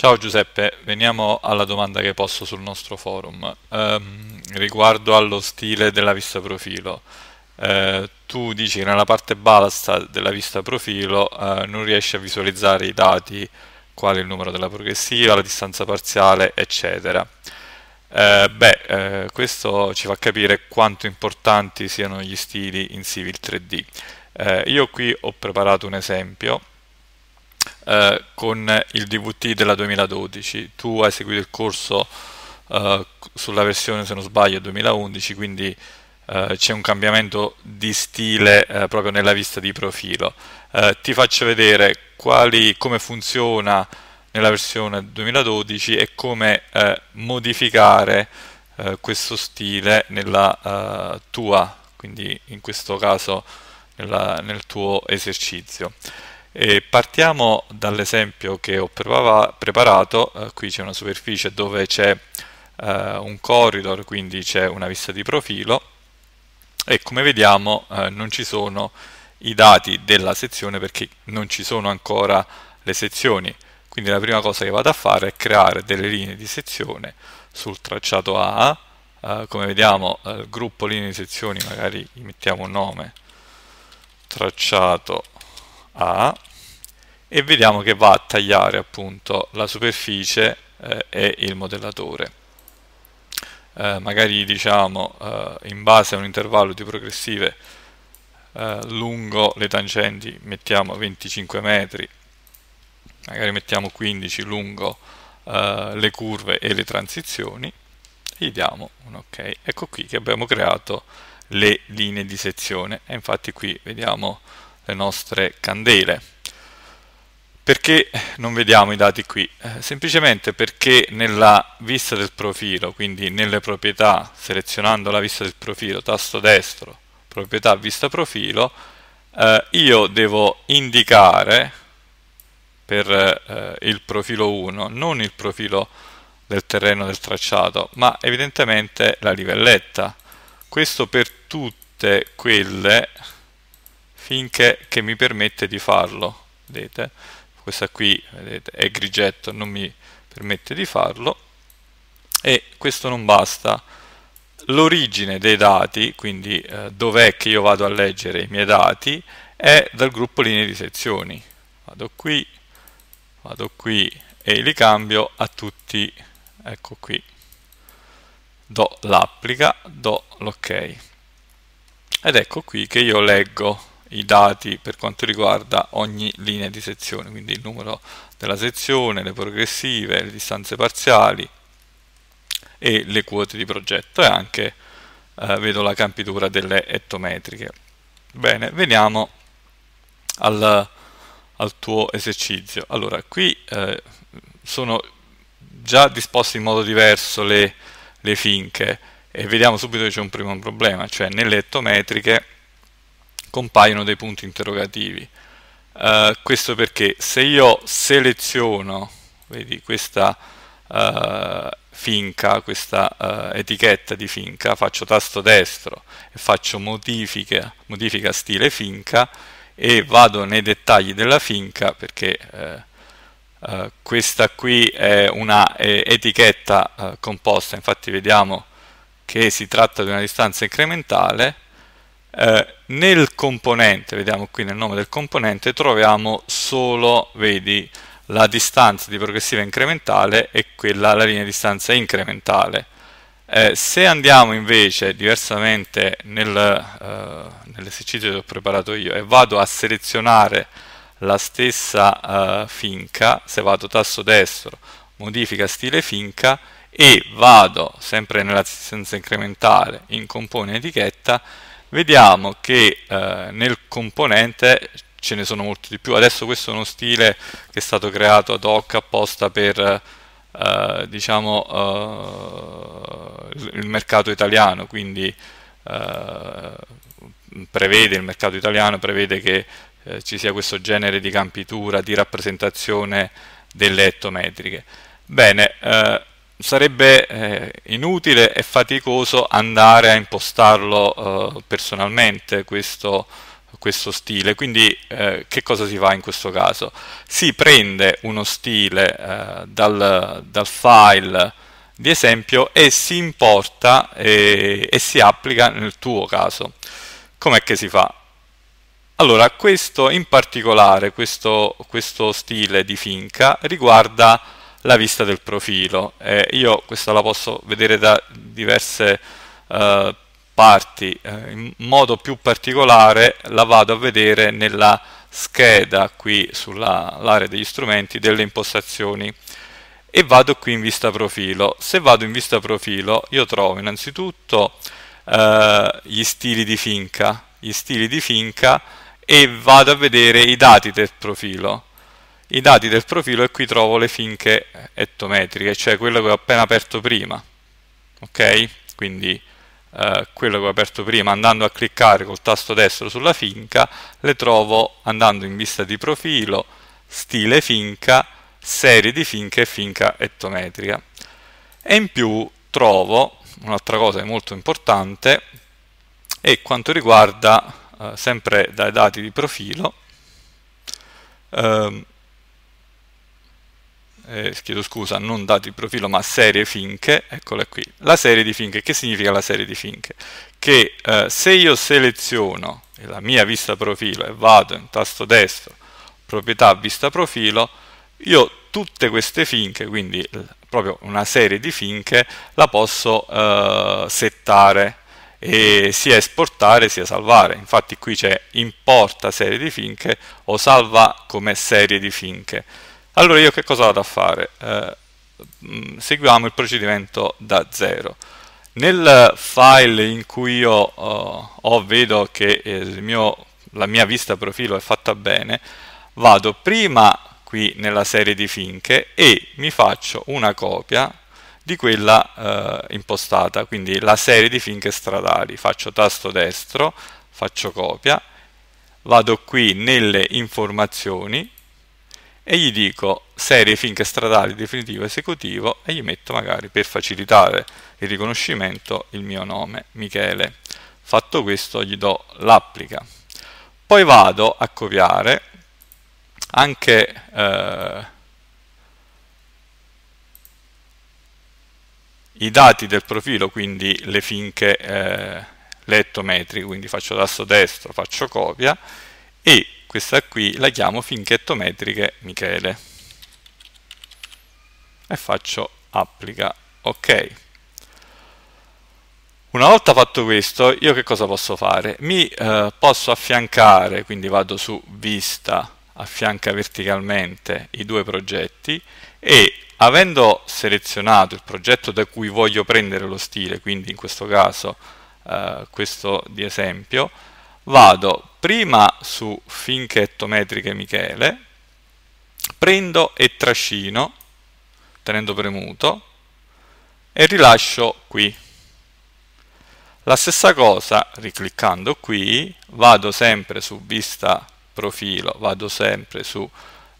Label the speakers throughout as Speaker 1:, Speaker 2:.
Speaker 1: Ciao Giuseppe, veniamo alla domanda che posto sul nostro forum ehm, riguardo allo stile della vista profilo. Eh, tu dici che nella parte bassa della vista profilo eh, non riesci a visualizzare i dati quali il numero della progressiva, la distanza parziale, eccetera. Eh, beh, eh, questo ci fa capire quanto importanti siano gli stili in Civil 3D. Eh, io qui ho preparato un esempio eh, con il DVT della 2012. Tu hai seguito il corso eh, sulla versione, se non sbaglio, 2011, quindi eh, c'è un cambiamento di stile eh, proprio nella vista di profilo. Eh, ti faccio vedere quali, come funziona nella versione 2012 e come modificare questo stile nella tua, quindi in questo caso nella, nel tuo esercizio. E partiamo dall'esempio che ho preparato, eh, qui c'è una superficie dove c'è eh, un corridor, quindi c'è una vista di profilo e come vediamo eh, non ci sono i dati della sezione perché non ci sono ancora le sezioni. Quindi la prima cosa che vado a fare è creare delle linee di sezione sul tracciato A, eh, come vediamo eh, il gruppo linee di sezioni magari gli mettiamo un nome tracciato A e vediamo che va a tagliare appunto la superficie eh, e il modellatore. Eh, magari diciamo eh, in base a un intervallo di progressive eh, lungo le tangenti mettiamo 25 metri, magari mettiamo 15 lungo eh, le curve e le transizioni, e gli diamo un ok. Ecco qui che abbiamo creato le linee di sezione e infatti qui vediamo le nostre candele. Perché non vediamo i dati qui? Eh, semplicemente perché nella vista del profilo, quindi nelle proprietà, selezionando la vista del profilo, tasto destro, proprietà vista profilo, eh, io devo indicare per eh, il profilo 1, non il profilo del terreno del tracciato, ma evidentemente la livelletta. Questo per tutte quelle finché che mi permette di farlo, vedete? questa qui vedete, è grigetta, non mi permette di farlo, e questo non basta, l'origine dei dati, quindi eh, dov'è che io vado a leggere i miei dati, è dal gruppo linee di sezioni, vado qui, vado qui e li cambio a tutti, ecco qui, do l'applica, do l'ok, ed ecco qui che io leggo i dati per quanto riguarda ogni linea di sezione, quindi il numero della sezione, le progressive, le distanze parziali e le quote di progetto e anche eh, vedo la campitura delle ettometriche. Bene, veniamo al, al tuo esercizio. Allora, qui eh, sono già disposte in modo diverso le, le finche e vediamo subito che c'è un primo problema, cioè nelle ettometriche compaiono dei punti interrogativi. Uh, questo perché se io seleziono vedi, questa uh, finca, questa uh, etichetta di finca, faccio tasto destro e faccio modifica, modifica stile finca e vado nei dettagli della finca perché questa qui è una eh, etichetta composta, infatti vediamo che si tratta di una distanza incrementale eh, nel componente, vediamo qui nel nome del componente, troviamo solo, vedi, la distanza di progressiva incrementale e quella la linea di distanza incrementale. Eh, se andiamo invece diversamente nel, eh, nell'esercizio che ho preparato io e vado a selezionare la stessa eh, finca, se vado tasto destro, modifica stile finca e vado sempre nella distanza incrementale in compone etichetta vediamo che eh, nel componente ce ne sono molti di più. Adesso questo è uno stile che è stato creato ad hoc apposta per eh, diciamo, eh, il mercato italiano, quindi eh, prevede il mercato italiano, prevede che eh, ci sia questo genere di campitura, di rappresentazione delle ettometriche. Bene, eh, sarebbe eh, inutile e faticoso andare a impostarlo eh, personalmente questo, questo, stile quindi eh, che cosa si fa in questo caso? si prende uno stile eh, dal, dal, file di esempio e si importa e, e si applica nel tuo caso com'è che si fa? allora questo in particolare questo, questo stile di finca riguarda la vista del profilo. Eh, io questa la posso vedere da diverse eh, parti, eh, in modo più particolare la vado a vedere nella scheda qui sull'area degli strumenti delle impostazioni e vado qui in vista profilo. Se vado in vista profilo io trovo innanzitutto eh, gli stili di finca, gli stili di finca e vado a vedere i dati del profilo i dati del profilo e qui trovo le finche ettometriche, cioè quello che ho appena aperto prima. Ok? Quindi eh, quello che ho aperto prima andando a cliccare col tasto destro sulla finca le trovo andando in vista di profilo, stile finca, serie di finche e finca ettometrica. E in più trovo un'altra cosa molto importante e quanto riguarda eh, sempre dai dati di profilo ehm, eh, chiedo scusa, non dati di profilo ma serie finche, eccola qui, la serie di finche, che significa la serie di finche? Che eh, se io seleziono la mia vista profilo e vado in tasto destro, proprietà vista profilo, io tutte queste finche, quindi proprio una serie di finche, la posso eh, settare e sia esportare sia salvare infatti qui c'è importa serie di finche o salva come serie di finche allora io che cosa vado a fare? Eh, mm, seguiamo il procedimento da zero. Nel file in cui io oh, vedo che eh, mio, la mia vista profilo è fatta bene, vado prima qui nella serie di finche e mi faccio una copia di quella eh, impostata, quindi la serie di finche stradali. Faccio tasto destro, faccio copia, vado qui nelle informazioni, e gli dico serie finche stradali definitivo esecutivo e gli metto magari per facilitare il riconoscimento il mio nome Michele. Fatto questo gli do l'applica. Poi vado a copiare anche eh, i dati del profilo, quindi le finche eh, lettometri, quindi faccio tasto destro, faccio copia e questa qui la chiamo finchetto metriche Michele e faccio applica ok una volta fatto questo io che cosa posso fare? mi eh, posso affiancare quindi vado su vista affianca verticalmente i due progetti e avendo selezionato il progetto da cui voglio prendere lo stile quindi in questo caso eh, questo di esempio vado prima su Finche Ettometriche Michele, prendo e trascino, tenendo premuto, e rilascio qui. La stessa cosa, ricliccando qui, vado sempre su Vista Profilo, vado sempre su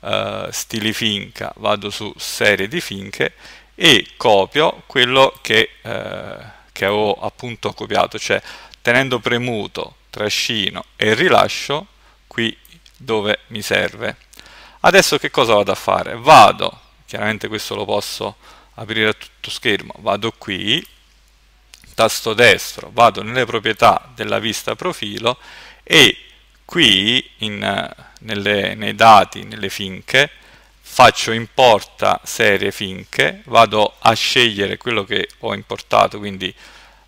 Speaker 1: eh, Stili Finca, vado su Serie di Finche e copio quello che, eh, che avevo appunto copiato, cioè tenendo premuto trascino e rilascio qui dove mi serve. Adesso che cosa vado a fare? Vado, chiaramente questo lo posso aprire a tutto schermo, vado qui, tasto destro, vado nelle proprietà della vista profilo e qui in, nelle, nei dati, nelle finche, faccio importa serie finche, vado a scegliere quello che ho importato, quindi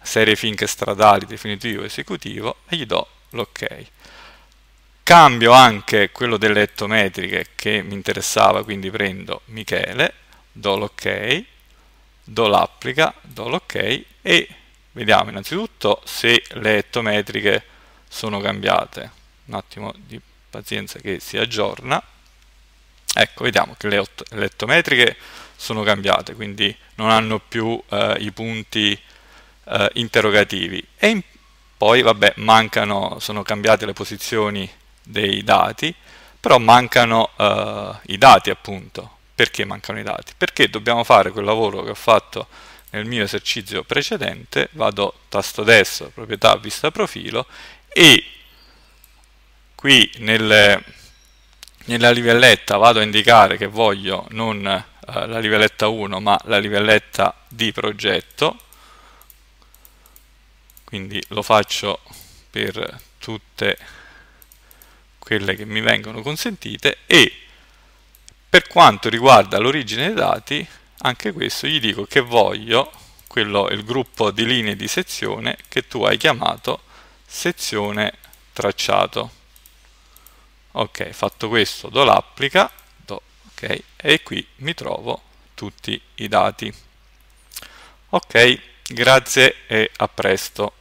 Speaker 1: serie finche stradali definitivo esecutivo e gli do l'ok. Cambio anche quello delle ettometriche che mi interessava, quindi prendo Michele, do l'ok, do l'applica, do l'ok e vediamo innanzitutto se le ettometriche sono cambiate. Un attimo di pazienza che si aggiorna. Ecco, vediamo che le, le ettometriche sono cambiate, quindi non hanno più eh, i punti eh, interrogativi. E in, poi, vabbè, mancano, sono cambiate le posizioni dei dati, però mancano eh, i dati appunto. Perché mancano i dati? Perché dobbiamo fare quel lavoro che ho fatto nel mio esercizio precedente, vado tasto destro, proprietà vista profilo e qui nelle, nella livelletta vado a indicare che voglio non eh, la livelletta 1 ma la livelletta di progetto quindi lo faccio per tutte quelle che mi vengono consentite e per quanto riguarda l'origine dei dati anche questo gli dico che voglio quello il gruppo di linee di sezione che tu hai chiamato sezione tracciato ok fatto questo do l'applica do ok e qui mi trovo tutti i dati ok grazie e a presto